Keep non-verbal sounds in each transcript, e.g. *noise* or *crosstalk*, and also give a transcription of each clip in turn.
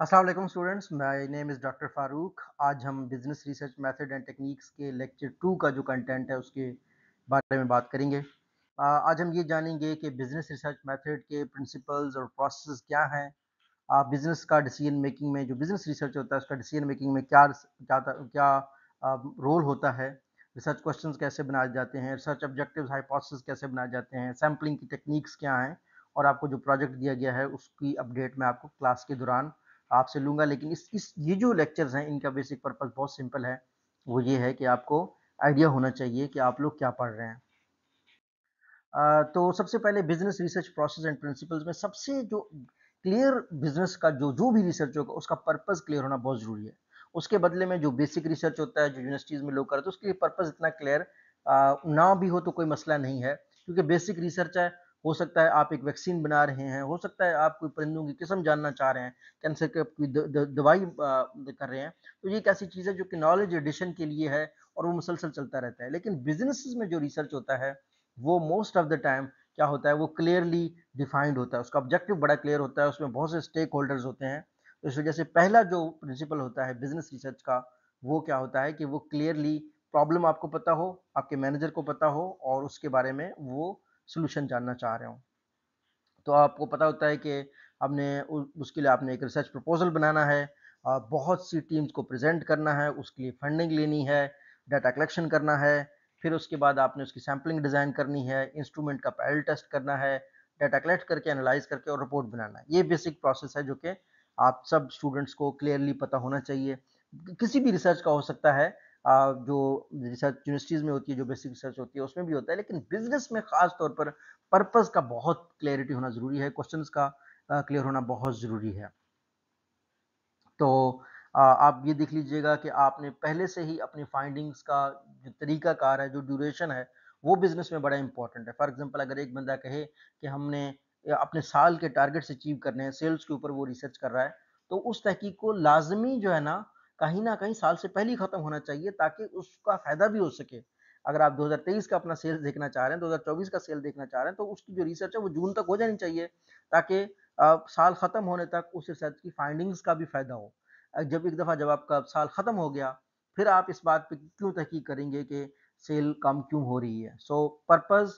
Aslam students my name is doctor Farooq आज हम business research method and techniques के lecture two का जो कंटेंट है उसके बारे में बात करेंगे आज हम ये जानेंगे कि बिज़नेस रिसर्च मेथड के प्रिंसिपल्स और प्रोसेस क्या हैं आप बिज़नेस का डिसीजन मेकिंग में जो बिज़नेस रिसर्च होता है उसका डिसीजन मेकिंग में क्या क्या क्या रोल होता है रिसर्च क्वेश्चन कैसे बनाए जाते हैं रिसर्च ऑब्जेक्टिव हाइपोथेसिस कैसे बनाए जाते हैं सैम्पलिंग की टेक्निक्स क्या हैं और आपको जो प्रोजेक्ट दिया गया है उसकी अपडेट मैं आपको क्लास के दौरान आपसे लूँगा लेकिन इस इस ये जो लेक्चर्स हैं इनका बेसिक पर्पज़ बहुत सिंपल है वो ये है कि आपको आइडिया होना चाहिए कि आप लोग क्या पढ़ रहे हैं आ, तो सबसे पहले business research process and principles में सबसे जो क्लियर बिजनेस का जो जो भी रिसर्च होगा उसका पर्पज़ क्लियर होना बहुत ज़रूरी है उसके बदले में जो बेसिक रिसर्च होता है जो यूनिवर्सिटीज़ में लोग करते हैं उसके लिए पर्पज़ इतना क्लियर ना भी हो तो कोई मसला नहीं है क्योंकि बेसिक रिसर्च है हो सकता है आप एक वैक्सीन बना रहे हैं हो सकता है आप कोई परिंदों की किस्म जानना चाह रहे हैं कैंसर के कोई दवाई कर रहे हैं तो ये एक ऐसी चीज़ है जो कि नॉलेज एडिशन के लिए है और वो मुसलसल चलता रहता है लेकिन बिजनेस में जो रिसर्च होता है वो मोस्ट ऑफ द टाइम क्या होता है वो क्लियरली डिफाइंड होता है उसका ऑब्जेक्टिव बड़ा क्लियर होता है उसमें बहुत से स्टेक होल्डर्स होते हैं तो इस वजह से पहला जो प्रिंसिपल होता है बिजनेस रिसर्च का वो क्या होता है कि वो क्लियरली प्रॉब्लम आपको पता हो आपके मैनेजर को पता हो और उसके बारे में वो सोल्यूशन जानना चाह रहे हो तो आपको पता होता है कि आपने उसके लिए आपने एक रिसर्च प्रपोजल बनाना है बहुत सी टीम्स को प्रेजेंट करना है उसके लिए फंडिंग लेनी है डाटा कलेक्शन करना है फिर उसके बाद आपने उसकी सैम्पलिंग डिज़ाइन करनी है इंस्ट्रूमेंट का पैरल टेस्ट करना है डाटा कलेक्ट करके एनालाइज करके और रिपोर्ट बनाना है ये बेसिक प्रोसेस है जो कि आप सब स्टूडेंट्स को क्लियरली पता होना चाहिए किसी भी रिसर्च का हो सकता है जो रिसर्च यूनिवर्सिटीज़ में होती है जो बेसिक रिसर्च होती है उसमें भी होता है लेकिन बिजनेस में ख़ास तौर पर पर्पज़ का बहुत क्लैरिटी होना ज़रूरी है क्वेश्चन का क्लियर होना बहुत ज़रूरी है तो आप ये देख लीजिएगा कि आपने पहले से ही अपनी फाइंडिंग्स का जो तरीका कार है जो ड्यूरेशन है वो बिज़नेस में बड़ा इंपॉर्टेंट है फॉर एग्जांपल अगर एक बंदा कहे कि हमने अपने साल के टारगेट्स अचीव करने हैं सेल्स के ऊपर वो रिसर्च कर रहा है तो उस तहकीक को लाजमी जो है ना कहीं ना कहीं साल से पहले ही खत्म होना चाहिए ताकि उसका फायदा भी हो सके अगर आप 2023 का अपना सेल देखना चाह रहे हैं 2024 का सेल देखना चाह रहे हैं तो उसकी जो रिसर्च है वो जून तक हो जानी चाहिए ताकि साल खत्म होने तक उस रिसर्च की फाइंडिंग्स का भी फायदा हो जब एक दफ़ा जब आपका साल खत्म हो गया फिर आप इस बात पर क्यों तहकीक करेंगे कि सेल कम क्यों हो रही है सो so, पर्पज़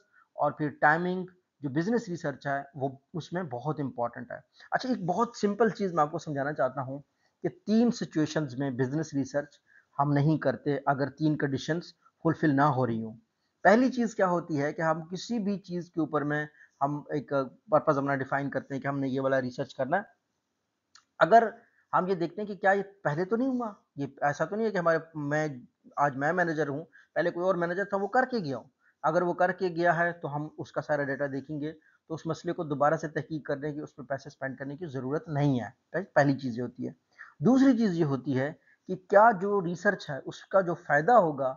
और फिर टाइमिंग जो बिजनेस रिसर्च है वो उसमें बहुत इंपॉर्टेंट है अच्छा एक बहुत सिंपल चीज़ मैं आपको समझाना चाहता हूँ कि तीन सिचुएशंस में बिजनेस रिसर्च हम नहीं करते अगर तीन कंडीशंस फुलफिल ना हो रही हों पहली चीज़ क्या होती है कि हम किसी भी चीज़ के ऊपर में हम एक पर्पज़ अपना डिफाइन करते हैं कि हमने ये वाला रिसर्च करना है अगर हम ये देखते हैं कि क्या ये पहले तो नहीं हुआ ये ऐसा तो नहीं है कि हमारे मैं आज मैं मैनेजर हूँ पहले कोई और मैनेजर था वो करके गया हूँ अगर वो करके गया है तो हम उसका सारा डाटा देखेंगे तो उस मसले को दोबारा से तहकीक करने की उस पर पैसे स्पेंड करने की ज़रूरत नहीं है पहली चीज़ होती है दूसरी चीज़ ये होती है कि क्या जो रिसर्च है उसका जो फ़ायदा होगा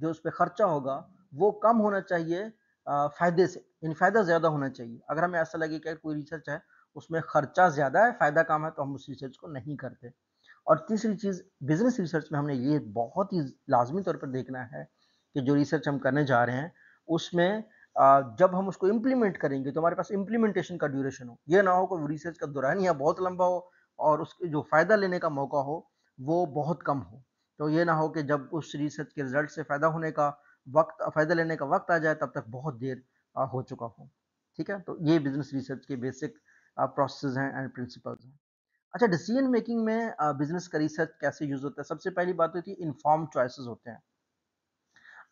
जो उस पर खर्चा होगा वो कम होना चाहिए फ़ायदे से यानी फ़ायदा ज़्यादा होना चाहिए अगर हमें ऐसा लगे कि कोई रिसर्च है उसमें खर्चा ज़्यादा है फ़ायदा कम है तो हम उस रिसर्च को नहीं करते और तीसरी चीज़ बिज़नेस रिसर्च में हमने ये बहुत ही लाजमी तौर पर देखना है कि जो रिसर्च हम करने जा रहे हैं उसमें जब हम उसको इम्प्लीमेंट करेंगे तो हमारे पास इम्प्लीमेंटेशन का ड्यूरेशन हो ये ना हो कि रिसर्च का दौरान या बहुत लंबा हो और उसके जो फ़ायदा लेने का मौका हो वो बहुत कम हो तो ये ना हो कि जब उस रिसर्च के रिजल्ट से फ़ायदा होने का वक्त फ़ायदा लेने का वक्त आ जाए तब तक बहुत देर हो चुका हो ठीक है तो ये बिज़नेस रिसर्च के बेसिक प्रोसेस हैं एंड प्रिंसिपल्स हैं अच्छा डिसीजन मेकिंग में बिजनेस का रिसर्च कैसे यूज होता है सबसे पहली बात होती है इन्फॉर्म चॉइसेस होते हैं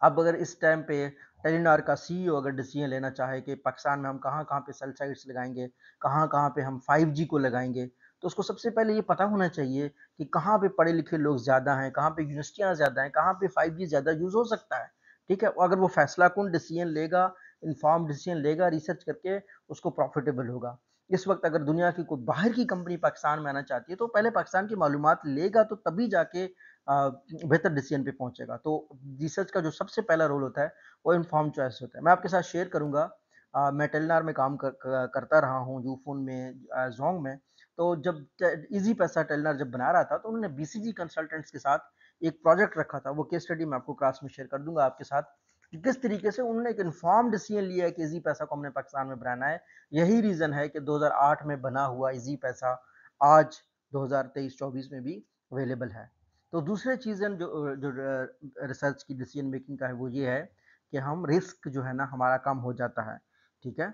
अब अगर इस टाइम पे टेलीनार का सीईओ अगर डिसीजन लेना चाहे कि पाकिस्तान में हम कहाँ कहाँ पे सेल साइट्स लगाएंगे कहाँ कहाँ पे हम 5G को लगाएंगे तो उसको सबसे पहले ये पता होना चाहिए कि कहाँ पे पढ़े लिखे लोग ज़्यादा हैं कहाँ पे यूनिवर्सिटियाँ ज़्यादा हैं कहाँ पे फाइव जी ज़्यादा यूज़ हो सकता है ठीक है अगर वो फैसला कौन डिसीजन लेगा इन्फॉर्म डिसीजन लेगा रिसर्च करके उसको प्रॉफिटेबल होगा इस वक्त अगर दुनिया की कोई बाहर की कंपनी पाकिस्तान में आना चाहती है तो पहले पाकिस्तान की मालूम लेगा तो तभी जाके बेहतर डिसीजन पे पहुंचेगा तो रिसर्च का जो सबसे पहला रोल होता है वो इन्फॉर्म चॉइस होता है मैं आपके साथ शेयर करूंगा आ, मैं टेलनार में काम कर, कर, करता रहा हूँ यूफोन में जोंग में तो जब इजी पैसा टेलनर जब बना रहा था तो उन्होंने बीसीजी कंसल्टेंट्स के साथ एक प्रोजेक्ट रखा था वो केस स्टडी मैं आपको क्लास में शेयर कर दूंगा आपके साथ कि किस तरीके से उन्होंने एक इन्फॉर्म डिसीजन लिया है कि इजी पैसा को हमने पाकिस्तान में बनाना है यही रीज़न है कि 2008 में बना हुआ इजी पैसा आज 2023-24 में भी अवेलेबल है तो दूसरे चीज़ें जो जो रिसर्च की डिसीजन मेकिंग का है वो ये है कि हम रिस्क जो है ना हमारा कम हो जाता है ठीक है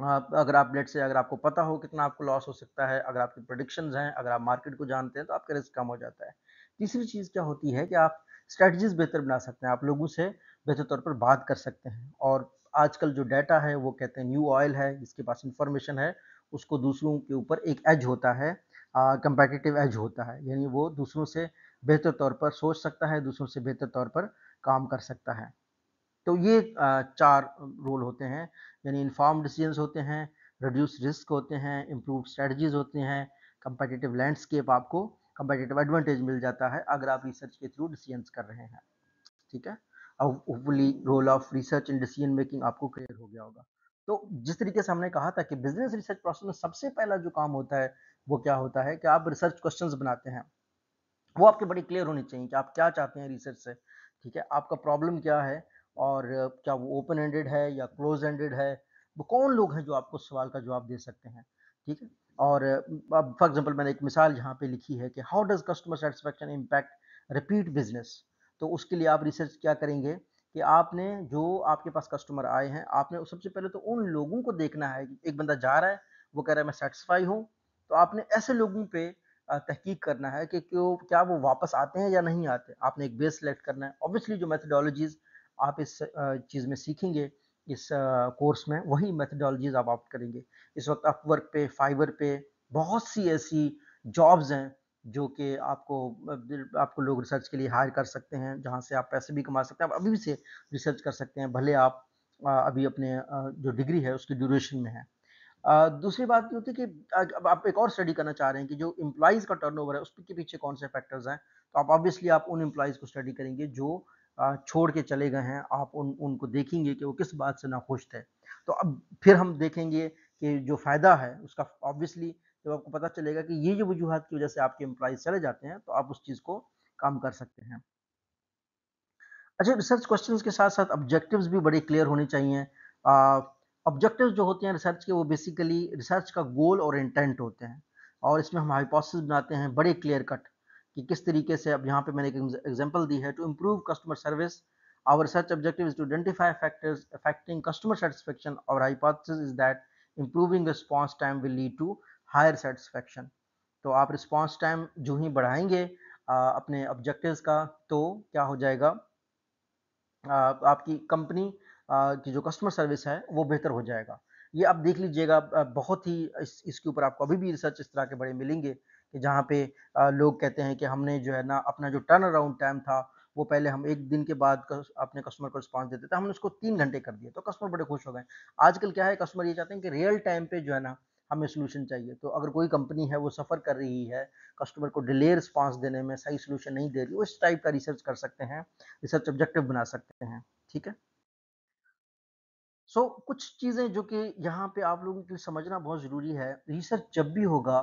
हाँ, अगर आप लेट से अगर आपको पता हो कितना आपको लॉस हो सकता है अगर आपकी प्रोडिक्शन हैं अगर आप मार्केट को जानते हैं तो आपका रिस्क कम हो जाता है तीसरी चीज़ क्या होती है कि आप स्ट्रेटजीज बेहतर बना सकते हैं आप लोगों से बेहतर तौर पर बात कर सकते हैं और आजकल जो डाटा है वो कहते हैं न्यू ऑयल है जिसके पास इंफॉर्मेशन है उसको दूसरों के ऊपर एक एज होता है कंपेटिटिव एज होता है यानी वो दूसरों से बेहतर तौर पर सोच सकता है दूसरों से बेहतर तौर पर काम कर सकता है तो ये चार रोल होते हैं यानी इन्फॉर्म डिसीजन होते हैं रिड्यूस रिस्क होते हैं इम्प्रूव स्ट्रेटजीज होते हैं कंपटिटिव लैंडस्केप आपको कंपटिटिव एडवांटेज मिल जाता है अगर आप रिसर्च के थ्रू डिसीजंस कर रहे हैं ठीक है अब hopefully role of research in decision making आपको क्लियर हो गया होगा तो जिस तरीके से हमने कहा था कि बिजनेस रिसर्च प्रोसेस में सबसे पहला जो काम होता है वो क्या होता है कि आप रिसर्च क्वेश्चंस बनाते हैं वो आपके बड़ी क्लियर होने चाहिए कि आप क्या चाहते हैं रिसर्च से ठीक है आपका प्रॉब्लम क्या है और क्या वो ओपन एंडेड है या क्लोज एंडेड है वो कौन लोग हैं जो आपको सवाल का जवाब दे सकते हैं ठीक है और अब फॉर एग्जांपल मैंने एक मिसाल यहाँ पे लिखी है कि how does customer satisfaction impact repeat business तो उसके लिए आप रिसर्च क्या करेंगे कि आपने जो आपके पास कस्टमर आए हैं आपने सबसे पहले तो उन लोगों को देखना है एक बंदा जा रहा है वो कह रहा है मैं सेटिस्फाई हूँ तो आपने ऐसे लोगों पे तहकीक करना है कि क्यों क्या वो वापस आते हैं या नहीं आते आपने एक बेस सेलेक्ट करना है ऑब्वियसली जो मैथडोलॉजीज आप इस चीज़ में सीखेंगे इस कोर्स में वही मेथडोलॉजीज आप ऑप्ट करेंगे इस वक्त अपवर्क पे फाइवर पे बहुत सी ऐसी जॉब्स हैं जो कि आपको आपको लोग रिसर्च के लिए हायर कर सकते हैं जहाँ से आप पैसे भी कमा सकते हैं आप अभी से रिसर्च कर सकते हैं भले आप अभी अपने जो डिग्री है उसकी ड्यूरेशन में है दूसरी बात ये होती है कि अब आप एक और स्टडी करना चाह रहे हैं कि जो एम्प्लॉयज़ का टर्नओवर है उसके पीछे कौन से फैक्टर्स हैं तो आप ऑब्वियसली आप उन एम्प्लॉज को स्टडी करेंगे जो छोड़ के चले गए हैं आप उन उनको देखेंगे कि वो किस बात से नाखुश थे तो अब फिर हम देखेंगे कि जो फ़ायदा है उसका ऑब्वियसली जब आपको पता चलेगा कि ये जो वजूहत की वजह से आपके एम्प्लॉज चले जाते हैं तो आप उस चीज़ को काम कर सकते हैं अच्छा रिसर्च क्वेश्चन के साथ साथ ऑब्जेक्टिव्स भी बड़े क्लियर होने चाहिए ऑब्जेक्टिव्स जो होते हैं रिसर्च के वो बेसिकली रिसर्च का गोल और इंटेंट होते हैं और इसमें हम हाइपोसिस बनाते हैं बड़े क्लियर कट कि किस तरीके से अब यहाँ पे मैंने एक एग्जांपल दी है to improve customer service our research objective to identify factors affecting customer satisfaction और hypothesis is that improving response time will lead to higher satisfaction तो आप रिस्पॉन्स टाइम जो ही बढ़ाएंगे आ, अपने ऑब्जेक्टिव्स का तो क्या हो जाएगा आ, आपकी कंपनी की जो कस्टमर सर्विस है वो बेहतर हो जाएगा ये आप देख लीजिएगा बहुत ही इस, इसके ऊपर आपको अभी भी रिसर्च इस तरह के बड़े मिलेंगे कि जहाँ पे लोग कहते हैं कि हमने जो है ना अपना जो टर्न अराउंड टाइम था वो पहले हम एक दिन के बाद अपने कस्टमर को रिस्पॉन्स देते थे हमने उसको तीन घंटे कर दिया तो कस्टमर बड़े खुश हो गए आजकल क्या है कस्टमर ये चाहते हैं कि रियल टाइम पे जो है ना हमें सोल्यूशन चाहिए तो अगर कोई कंपनी है वो सफ़र कर रही है कस्टमर को डिले रिस्पॉन्स देने में सही सोल्यूशन नहीं दे रही वो इस टाइप का रिसर्च कर सकते हैं रिसर्च ऑब्जेक्टिव बना सकते हैं ठीक है सो so, कुछ चीज़ें जो कि यहाँ पे आप लोगों के लिए समझना बहुत ज़रूरी है रिसर्च जब भी होगा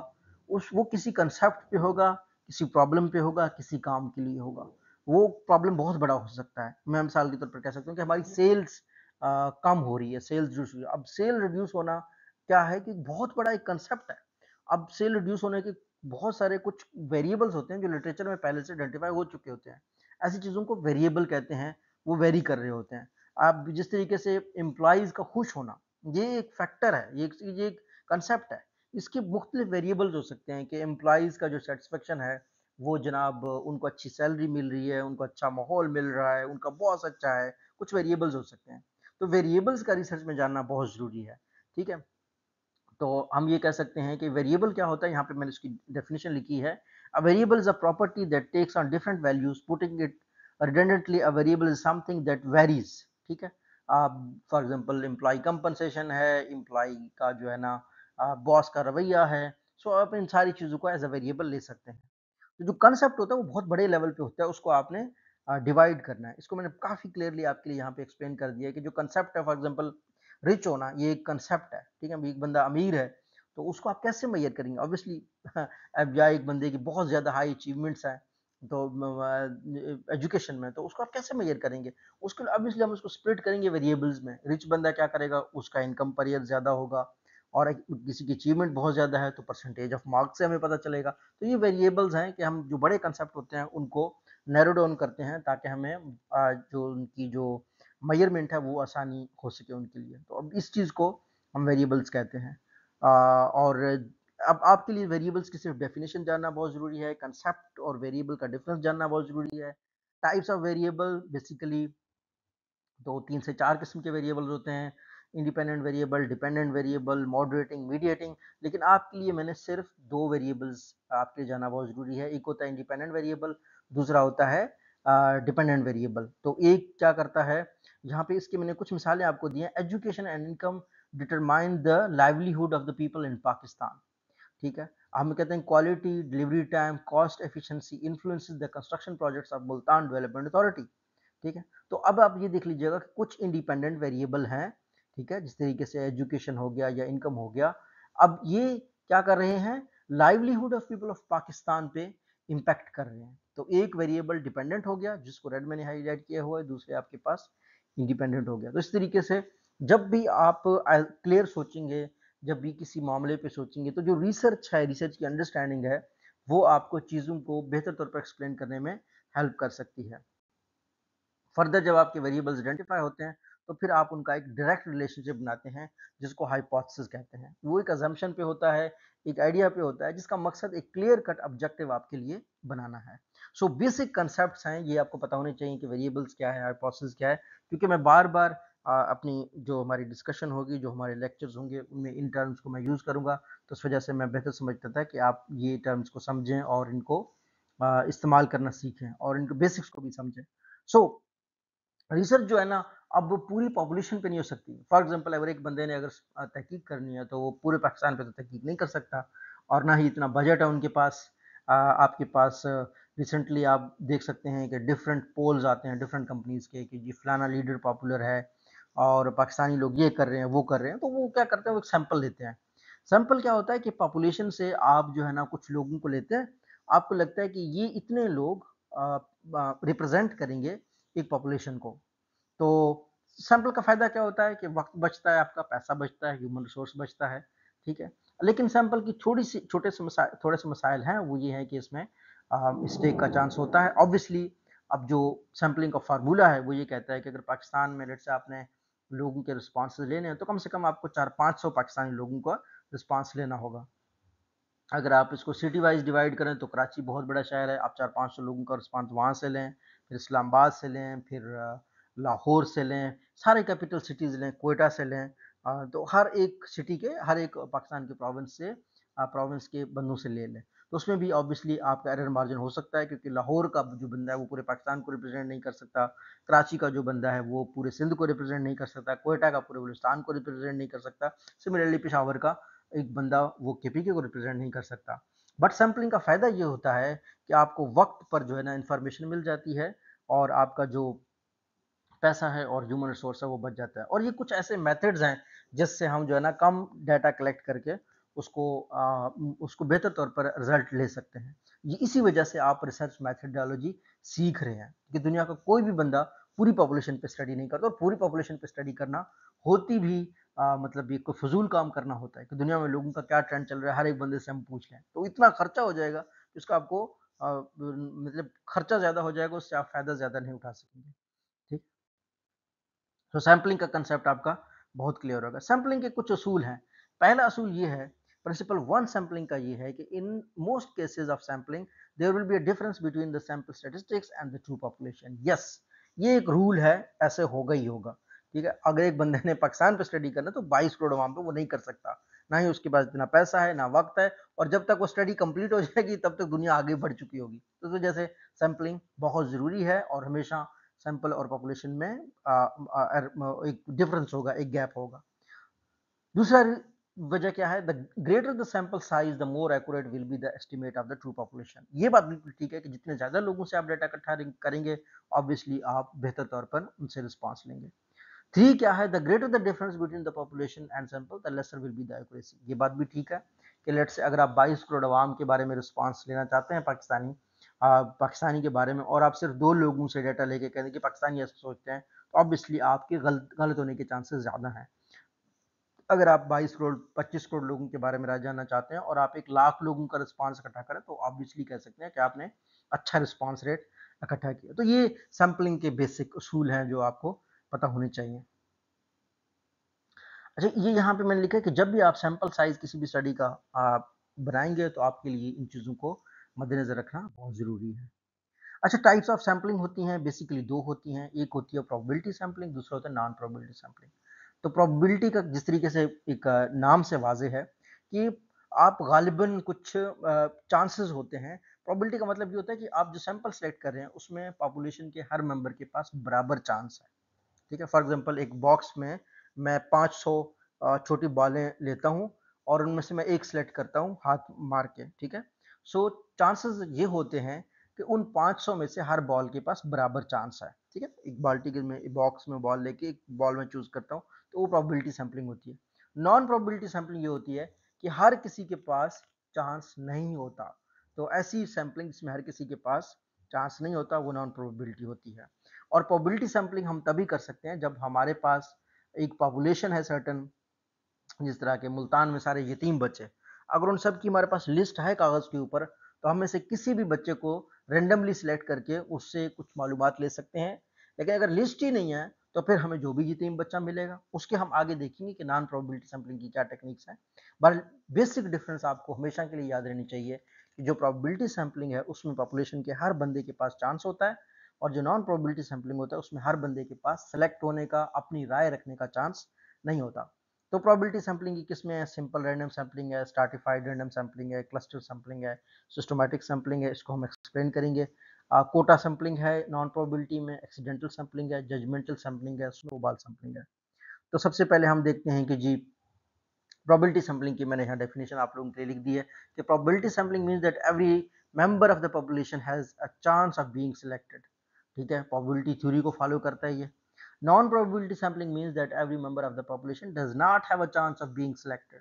उस वो किसी कंसेप्ट पे होगा किसी प्रॉब्लम पे होगा किसी काम के लिए होगा वो प्रॉब्लम बहुत बड़ा हो सकता है मैं मिसाल के तौर पर कह सकता हूँ कि हमारी सेल्स कम हो रही है सेल्स रिड्यूस अब सेल रिड्यूस होना क्या है कि बहुत बड़ा एक कंसेप्ट है अब सेल रिड्यूस होने के बहुत सारे कुछ वेरिएबल्स होते हैं जो लिटरेचर में पहले से आइडेंटिफाई हो चुके होते हैं ऐसी चीज़ों को वेरिएबल कहते हैं वो वेरी कर रहे होते हैं आप जिस तरीके से एम्प्लॉयज़ का खुश होना ये एक फैक्टर है ये एक कंसेप्ट है इसके मुख्तलिफ वेरिएबल्स हो सकते हैं कि एम्प्लॉज़ का जो सेटिस्फेक्शन है वो जनाब उनको अच्छी सैलरी मिल रही है उनको अच्छा माहौल मिल रहा है उनका बॉस अच्छा है कुछ वेरिएबल्स हो सकते हैं तो वेरिएबल्स का रिसर्च में जानना बहुत ज़रूरी है ठीक है तो हम ये कह सकते हैं कि वेरिएबल क्या होता है यहाँ पे मैंने उसकी डेफिनेशन लिखी है a variable is a property that takes on different values putting it redundantly a variable is something that varies ठीक है आप फॉर एग्जांपल एम्प्लॉय कंपनसेशन है एम्प्लॉय का जो है ना बॉस का रवैया है सो आप इन सारी चीज़ों को एज अ वेरिएबल ले सकते हैं तो जो कंसेप्ट होता है वो बहुत बड़े लेवल पे होता है उसको आपने डिवाइड करना है इसको मैंने काफ़ी क्लियरली आपके लिए यहाँ पे एक्सप्लेन कर दिया है कि जो कंसेप्ट है फॉर एग्जाम्पल रिच होना ये एक कंसेप्ट है ठीक है एक बंदा अमीर है तो उसको आप कैसे मैयर करेंगे ऑब्वियसली *laughs* अब या एक बंदे की बहुत ज़्यादा हाई अचीवमेंट्स हैं तो एजुकेशन में तो उसको आप कैसे मैयर करेंगे उसको ऑब्वियसली हम उसको स्प्लिट करेंगे वेरिएबल्स में रिच बंदा क्या करेगा उसका इनकम पर ज़्यादा होगा और किसी की अचीवमेंट बहुत ज़्यादा है तो परसेंटेज ऑफ मार्क्स से हमें पता चलेगा तो ये वेरिएबल्स हैं कि हम जो बड़े कंसेप्ट होते हैं उनको नैरो डाउन करते हैं ताकि हमें जो उनकी जो मेजरमेंट है वो आसानी हो सके उनके लिए तो अब इस चीज़ को हम वेरिएबल्स कहते हैं और अब आपके लिए वेरिएबल्स की सिर्फ डेफिनेशन जानना बहुत ज़रूरी है कंसेप्ट और वेरिएबल का डिफरेंस जानना बहुत ज़रूरी है टाइप्स ऑफ वेरिएबल बेसिकली तो तीन से चार किस्म के वेरिएबल्स होते हैं independent variable dependent variable moderating mediating लेकिन आपके लिए मैंने सिर्फ दो वेरिएबल्स आपके लिए जाना बहुत ज़रूरी है एक होता है इंडिपेंडेंट वेरिएबल दूसरा होता है डिपेंडेंट uh, वेरिएबल तो एक क्या करता है यहाँ पे इसके मैंने कुछ मिसालें आपको दी हैं education and income determine the livelihood of the people in Pakistan ठीक है हम कहते हैं quality delivery time cost efficiency influence the construction projects of Multan development authority ठीक है तो अब आप ये देख लीजिएगा कि कुछ इंडिपेंडेंट वेरिएबल हैं ठीक है जिस तरीके से एजुकेशन हो गया या इनकम हो गया अब ये क्या कर रहे हैं livelihood of people of Pakistan पे इम्पैक्ट कर रहे हैं तो एक वेरिएबल डिपेंडेंट हो गया जिसको रेड मैंने हाईलाइट किया हुआ है दूसरे आपके पास इंडिपेंडेंट हो गया तो इस तरीके से जब भी आप क्लियर uh, सोचेंगे जब भी किसी मामले पे सोचेंगे तो जो रिसर्च है रिसर्च की अंडरस्टैंडिंग है वो आपको चीज़ों को बेहतर तौर पर एक्सप्लेन करने में हेल्प कर सकती है फर्दर जब आपके वेरिएबल्स आइडेंटिफाई होते हैं तो फिर आप उनका एक डायरेक्ट रिलेशनशिप बनाते हैं जिसको हाइपोथेसिस कहते हैं वो एक अजम्पन पे होता है एक आइडिया पे होता है जिसका मकसद एक क्लियर कट ऑब्जेक्टिव आपके लिए बनाना है सो बेसिक कंसेप्ट हैं ये आपको पता होने चाहिए कि वेरिएबल्स क्या है हाइपोथेसिस क्या है क्योंकि मैं बार बार आ, अपनी जो हमारी डिस्कशन होगी जो हमारे लेक्चर्स होंगे उनमें इन टर्म्स को मैं यूज़ करूँगा तो उस वजह से मैं बेहतर समझता था कि आप ये टर्म्स को समझें और इनको इस्तेमाल करना सीखें और इनके बेसिक्स को भी समझें सो so, रिसर्च जो है ना अब वो पूरी पॉपुलेशन पे नहीं हो सकती फॉर एग्जाम्पल अगर एक बंदे ने अगर तहकीक करनी है तो वो पूरे पाकिस्तान पे तो तहकीक नहीं कर सकता और ना ही इतना बजट है उनके पास आ, आपके पास रिसेंटली आप देख सकते हैं कि डिफरेंट पोल्स आते हैं डिफरेंट कंपनीज़ के कि जी फलाना लीडर पॉपुलर है और पाकिस्तानी लोग ये कर रहे हैं वो कर रहे हैं तो वो क्या करते हैं वो एक सैम्पल हैं सैम्पल क्या होता है कि पॉपुलेशन से आप जो है ना कुछ लोगों को लेते हैं आपको लगता है कि ये इतने लोग रिप्रेजेंट करेंगे एक पॉपुलेशन को तो सैंपल का फ़ायदा क्या होता है कि वक्त बचता है आपका पैसा बचता है ह्यूमन रिसोर्स बचता है ठीक है लेकिन सैंपल की थोड़ी सी छोटे से मसाइल थोड़े से मसाइल हैं वो ये है कि इसमें मिस्टेक का चांस होता है ऑब्वियसली अब जो सैम्पलिंग का फार्मूला है वो ये कहता है कि अगर पाकिस्तान में लेट से आपने लोगों के रिस्पॉन्स लेने हैं तो कम से कम आपको चार पाँच सौ पाकिस्तानी लोगों का रिस्पॉन्स लेना होगा अगर आप इसको सिटी वाइज डिवाइड करें तो कराची बहुत बड़ा शहर है आप चार पाँच सौ लोगों का रिस्पॉन्स वहाँ से लें फिर इस्लामाबाद से लें फिर लाहौर से लें सारे कैपिटल सिटीज़ लें कोयटा से लें तो हर एक सिटी के हर एक पाकिस्तान के प्रोविंस से प्रोविंस के बंदों से ले लें तो उसमें भी ऑब्वियसली आपका एरर मार्जिन हो सकता है क्योंकि लाहौर का जो बंदा है वो पूरे पाकिस्तान को रिप्रेजेंट नहीं कर सकता कराची का जो बंदा है वो पूरे सिंध को रिप्रेजेंट नहीं कर सकता कोयटा का पूरे बलुस्तान को रिप्रेजेंट नहीं कर सकता सिमिलरली पिशावर का एक बंदा वो के पी के को रिप्रेजेंट नहीं कर सकता बट सैम्पलिंग का फ़ायदा ये होता है कि आपको वक्त पर जो है ना इन्फॉर्मेशन मिल जाती है और आपका जो पैसा है और ह्यूमन रिसोर्स है वो बच जाता है और ये कुछ ऐसे मेथड्स हैं जिससे हम जो है ना कम डाटा कलेक्ट करके उसको आ, उसको बेहतर तौर पर रिजल्ट ले सकते हैं ये इसी वजह से आप रिसर्च मैथडोलॉजी सीख रहे हैं कि दुनिया का कोई भी बंदा पूरी पॉपुलेशन पे स्टडी नहीं करता और पूरी पॉपुलेशन पे स्टडी करना होती भी आ, मतलब ये कोई फजूल काम करना होता है कि दुनिया में लोगों का क्या ट्रेंड चल रहा है हर एक बंदे से हम पूछ लें तो इतना खर्चा हो जाएगा जिसका आपको आ, मतलब खर्चा ज़्यादा हो जाएगा उससे आप फ़ायदा ज़्यादा नहीं उठा सकेंगे तो सैम्पलिंग का कंसेप्ट आपका बहुत क्लियर होगा सैम्पलिंग के कुछ असूल हैं पहला असूल ये है प्रिंसिपल वन सैम्पलिंग का ये है कि in most cases of sampling there will be a difference between the sample statistics and the true population yes ये एक रूल है ऐसे होगा ही होगा ठीक है अगर एक बंदे ने पाकिस्तान पर स्टडी करना तो 22 करोड़ वहाँ पर वो नहीं कर सकता ना ही उसके पास इतना पैसा है ना वक्त है और जब तक वो स्टडी कंप्लीट हो जाएगी तब तक दुनिया आगे बढ़ चुकी होगी तो, तो जैसे सैम्पलिंग बहुत ज़रूरी है और हमेशा सैंपल और पॉपुलेशन में आ, आ, एक डिफरेंस होगा एक गैप होगा दूसरा वजह क्या है the greater the sample size the more accurate will be the estimate of the true population ये बात बिल्कुल ठीक है कि जितने ज़्यादा लोगों से आप डाटा इकट्ठा करेंगे ऑब्वियसली आप बेहतर तौर पर उनसे रिस्पॉन्स लेंगे थ्री क्या है the greater the difference between the population and sample the lesser will be the accuracy ये बात भी ठीक है कि लेट से अगर आप 22 करोड़ आवाम के बारे में रिस्पॉन्स लेना चाहते हैं पाकिस्तानी पाकिस्तानी के बारे में और आप सिर्फ दो लोगों से डाटा लेके हैं कि पाकिस्तानी ऐसा सोचते हैं तो ऑब्वियसली आपके गलत गलत होने के चांसेस ज़्यादा हैं अगर आप 22 करोड़ 25 करोड़ लोगों के बारे में राय जानना चाहते हैं और आप एक लाख लोगों का रिस्पांस इकट्ठा करें तो ऑब्वियसली कह सकते हैं कि आपने अच्छा रिस्पांस रेट इकट्ठा किया तो ये सैम्पलिंग के बेसिक असूल हैं जो आपको पता होने चाहिए अच्छा ये यहाँ पे मैंने लिखा है कि जब भी आप सैंपल साइज किसी भी स्टडी का बनाएंगे तो आपके लिए इन चीज़ों को मद्देनज़र रखना बहुत ज़रूरी है अच्छा टाइप्स ऑफ सैम्पलिंग होती हैं बेसिकली दो होती हैं एक होती है प्रॉबिलिटी सैम्पलिंग दूसरा होता है नॉन प्रॉबिलिटी सैम्पलिंग तो प्रॉबिलिटी का जिस तरीके से एक नाम से वाजे है कि आप गालिबन कुछ चांसेस होते हैं प्रॉबिलिटी का मतलब ये होता है कि आप जो सैंपल सेलेक्ट कर रहे हैं उसमें पॉपुलेशन के हर मेंबर के पास बराबर चांस है ठीक है फॉर एग्जांपल एक बॉक्स में मैं 500 छोटी बालें लेता हूँ और उनमें से मैं एक सेलेक्ट करता हूँ हाथ मार के ठीक है सो चांसेस ये होते हैं कि उन 500 में से हर बॉल के पास बराबर चांस है ठीक है एक बाल्टी के में बॉक्स में बॉल लेके एक बॉल में चूज़ करता हूँ तो वो प्रॉबिलिटी सैम्पलिंग होती है नॉन प्रॉबिलिटी सैम्पलिंग ये होती है कि हर किसी के पास चांस नहीं होता तो ऐसी सैम्पलिंग जिसमें हर किसी के पास चांस नहीं होता वो नॉन प्रोबेबिलिटी होती है और प्रोबेबिलिटी सैम्पलिंग हम तभी कर सकते हैं जब हमारे पास एक पॉपुलेशन है सर्टन जिस तरह के मुल्तान में सारे यतीम बच्चे अगर उन सब की हमारे पास लिस्ट है कागज़ के ऊपर तो हम में से किसी भी बच्चे को रेंडमली सिलेक्ट करके उससे कुछ मालूम ले सकते हैं लेकिन अगर लिस्ट ही नहीं है तो फिर हमें जो भी जितनी बच्चा मिलेगा उसके हम आगे देखेंगे कि नॉन प्रोबेबिलिटी सैम्पलिंग की क्या टेक्निक्स हैं बट बेसिक डिफरेंस आपको हमेशा के लिए याद रहनी चाहिए कि जो प्रोबेबिलिटी सैम्पलिंग है उसमें पॉपुलेशन के हर बंदे के पास चांस होता है और जो नॉन प्रोबेबिलिटी सैम्पलिंग होता है उसमें हर बंदे के पास सेलेक्ट होने का अपनी राय रखने का चांस नहीं होता तो प्रोबेबिलिटी सैम्पलिंग की किस्में हैं सिंपल रैंडम सैम्पलिंग है स्टार्टिफाइड रैंडम सैम्पलिंग है क्लस्टर सैम्पलिंग है सिस्टोमेटिक सैम्पलिंग है इसको हम एक्सप्लेन करेंगे कोटा सैम्पलिंग है नॉन प्रोबेबिलिटी में एक्सीडेंटल सैम्पलिंग है जजमेंटल सैम्पलिंग है स्नोबॉल सैम्पलिंग है तो सबसे पहले हम देखते हैं कि जी प्रोबेबिलिटी सैम्पलिंग की मैंने यहाँ डेफिनेशन आप लोगों के लिए लिख दी है कि probability sampling means that every member of the population has a chance of being selected ठीक है प्रोबेबिलिटी थ्योरी को फॉलो करता है ये non-probability sampling means that every member of the population does not have a chance of being selected.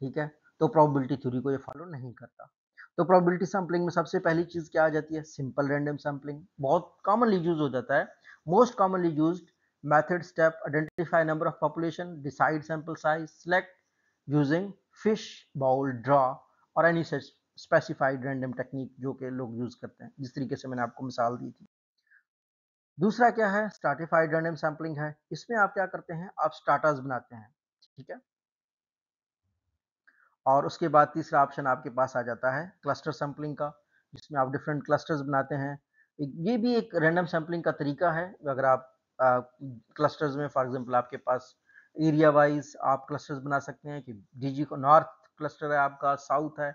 ठीक है तो probability theory को ये follow नहीं करता तो probability sampling में सबसे पहली चीज क्या आ जाती है simple random sampling बहुत commonly used हो जाता है most commonly used method step identify number of population decide sample size select using fish bowl draw or any such specified random technique जो कि लोग use करते हैं जिस तरीके से मैंने आपको मिसाल दी थी दूसरा क्या है स्टार्टिफाइड रैंडम सैम्पलिंग है इसमें आप क्या करते हैं आप स्टार्टर्स बनाते हैं ठीक है और उसके बाद तीसरा ऑप्शन आपके पास आ जाता है क्लस्टर सैम्पलिंग का जिसमें आप डिफरेंट क्लस्टर्स बनाते हैं ये भी एक रैंडम सैम्पलिंग का तरीका है अगर आप क्लस्टर्स में फॉर एग्जांपल आपके पास एरिया वाइज आप क्लस्टर्स बना सकते हैं कि डीजी को नॉर्थ क्लस्टर है आपका साउथ है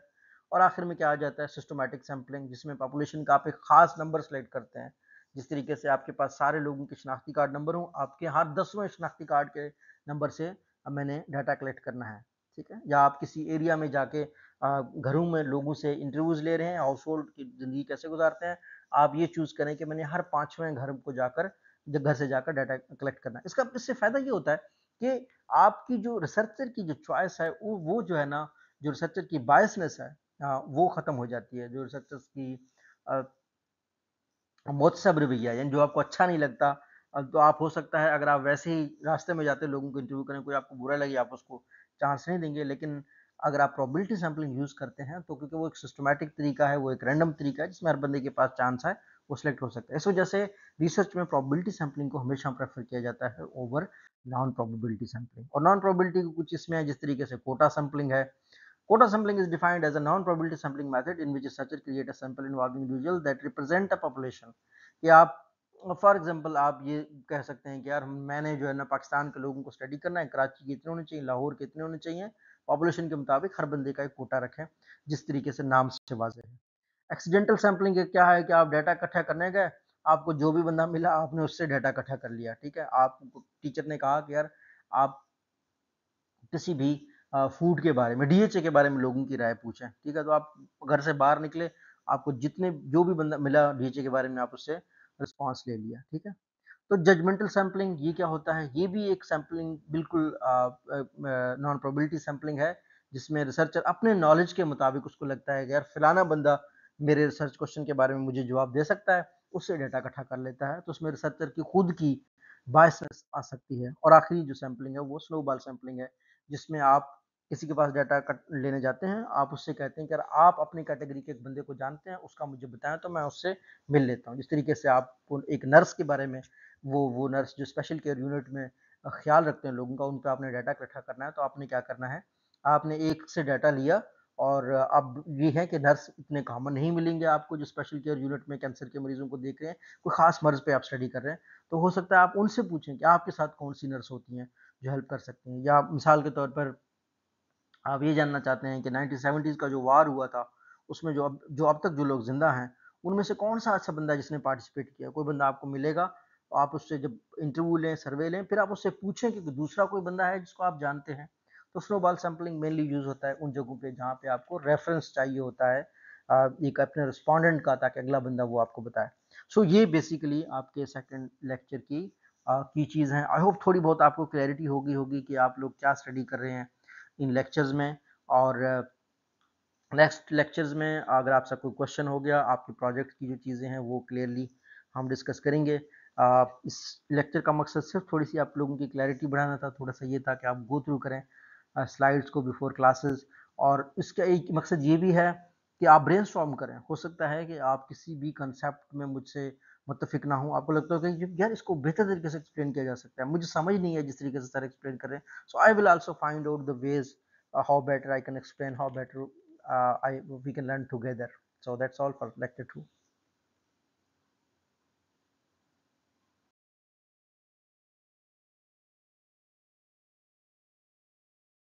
और आखिर में क्या आ जाता है सिस्टमेटिक सैम्पलिंग जिसमें पॉपुलेशन का आप एक खास नंबर सेलेक्ट करते हैं जिस तरीके से आपके पास सारे लोगों के शनाख्ती कार्ड नंबर हों आपके हर दसवें शनाख्ती कार्ड के नंबर से मैंने डाटा कलेक्ट करना है ठीक है या आप किसी एरिया में जाके घरों में लोगों से इंटरव्यूज़ ले रहे हैं हाउस होल्ड की ज़िंदगी कैसे गुजारते हैं आप ये चूज़ करें कि मैंने हर पाँचवें घर को जाकर घर से जाकर डाटा कलेक्ट करना है इसका इससे फ़ायदा ये होता है कि आपकी जो रिसर्चर की जो चॉइस है वो वो जो है ना जो रिसर्चर की बायसनेस है वो ख़त्म हो जाती है जो रिसर्चर्स की मोतसब्र भैया यानी जो आपको अच्छा नहीं लगता अब तो आप हो सकता है अगर आप वैसे ही रास्ते में जाते लोगों को इंटरव्यू करें कोई आपको बुरा लगे आप उसको चांस नहीं देंगे लेकिन अगर आप प्रॉबिलिटी सैम्पलिंग यूज़ करते हैं तो क्योंकि वो एक सिस्टमेटिक तरीका है वो एक रैंडम तरीका है जिसमें हर बंदे के पास चांस है वो सिलेक्ट हो सकता है इस वजह से रिसर्च में प्रॉबिलिटी सैम्पलिंग को हमेशा प्रेफर किया जाता है ओवर नॉन प्रॉबिलिटी सैम्पलिंग और नॉन प्रॉबिलिटी कुछ इसमें है जिस तरीके से कोटा सैम्पलिंग है Quota sampling is defined as a non-probability sampling method in which a researcher create a sample involving individual that represent a population. कि आप फॉर एग्जाम्पल आप ये कह सकते हैं कि यार मैंने जो है ना पाकिस्तान के लोगों को स्टडी करना है कराची के इतने होने चाहिए लाहौर के इतने होने चाहिए पॉपुलेशन के मुताबिक हर बंदे का एक कोटा रखें जिस तरीके से नाम से वाजे है एक्सीडेंटल सैम्पलिंग क्या है कि आप डाटा इकट्ठा करने गए आपको जो भी बंदा मिला आपने उससे डाटा इकट्ठा कर लिया ठीक है आप टीचर ने कहा कि यार आप किसी भी फूड के बारे में डीएचए के बारे में लोगों की राय पूछें ठीक है तो आप घर से बाहर निकले आपको जितने जो भी बंदा मिला डीएचए के बारे में आप उससे रिस्पॉन्स ले लिया ठीक है तो जजमेंटल सैम्पलिंग ये क्या होता है ये भी एक सैम्पलिंग बिल्कुल नॉन प्रोबिलिटी सैम्पलिंग है जिसमें रिसर्चर अपने नॉलेज के मुताबिक उसको लगता है कि यार फिलाना बंदा मेरे रिसर्च क्वेश्चन के बारे में मुझे जवाब दे सकता है उससे डेटा इकट्ठा कर लेता है तो उसमें रिसर्चर की खुद की बायसनेस आ सकती है और आखिरी जो सैम्पलिंग है वो स्नोबॉल सैम्पलिंग है जिसमें आप किसी के पास डाटा लेने जाते हैं आप उससे कहते हैं कि अगर आप अपनी कैटेगरी के एक बंदे को जानते हैं उसका मुझे बताएं तो मैं उससे मिल लेता हूँ जिस तरीके से आप एक नर्स के बारे में वो वो नर्स जो स्पेशल केयर यूनिट में ख्याल रखते हैं लोगों का उन पर आपने डाटा इकट्ठा करना है तो आपने क्या करना है आपने एक से डाटा लिया और अब ये है कि नर्स इतने कॉमन नहीं मिलेंगे आपको जो स्पेशल केयर यूनिट में कैंसर के मरीजों को देख रहे हैं कोई खास मर्ज पे आप स्टडी कर रहे हैं तो हो सकता है आप उनसे पूछें कि आपके साथ कौन सी नर्स होती हैं जो हेल्प कर सकती हैं या मिसाल के तौर पर आप ये जानना चाहते हैं कि नाइनटीन का जो वार हुआ था उसमें जो अब जो अब तक जो लोग जिंदा हैं उनमें से कौन सा अच्छा बंदा जिसने पार्टिसिपेट किया कोई बंदा आपको मिलेगा आप उससे जब इंटरव्यू लें सर्वे लें फिर आप उससे पूछें कि दूसरा कोई बंदा है जिसको आप जानते हैं तो स्नोबॉल सैम्पलिंग मेनली यूज़ होता है उन जगहों पे जहाँ पे आपको रेफरेंस चाहिए होता है एक अपने रिस्पोंडेंट का ताकि अगला बंदा वो आपको बताए सो so, ये बेसिकली आपके सेकेंड लेक्चर की आ, की चीज़ है आई होप थोड़ी बहुत आपको क्लैरिटी होगी होगी कि आप लोग क्या स्टडी कर रहे हैं इन लेक्चर्स में और नेक्स्ट uh, लेक्चर्स में अगर आप कोई क्वेश्चन हो गया आपके प्रोजेक्ट की जो चीज़ें हैं वो क्लियरली हम डिस्कस करेंगे इस लेक्चर का मकसद सिर्फ थोड़ी सी आप लोगों की क्लैरिटी बढ़ाना था थोड़ा सा ये था कि आप गो थ्रू करें स्लाइड्स uh, को बिफोर क्लासेस और इसका एक मकसद ये भी है कि आप ब्रेन करें हो सकता है कि आप किसी भी कंसेप्ट में मुझसे मुतफिक ना हूँ आपको लगता है कि यार इसको बेहतर तरीके से एक्सप्लेन किया जा सकता है मुझे समझ नहीं है जिस तरीके से सर एक्सप्लेन कर रहे हैं so I will also find out the ways how better I can explain how better I we can learn together so that's all for lecture to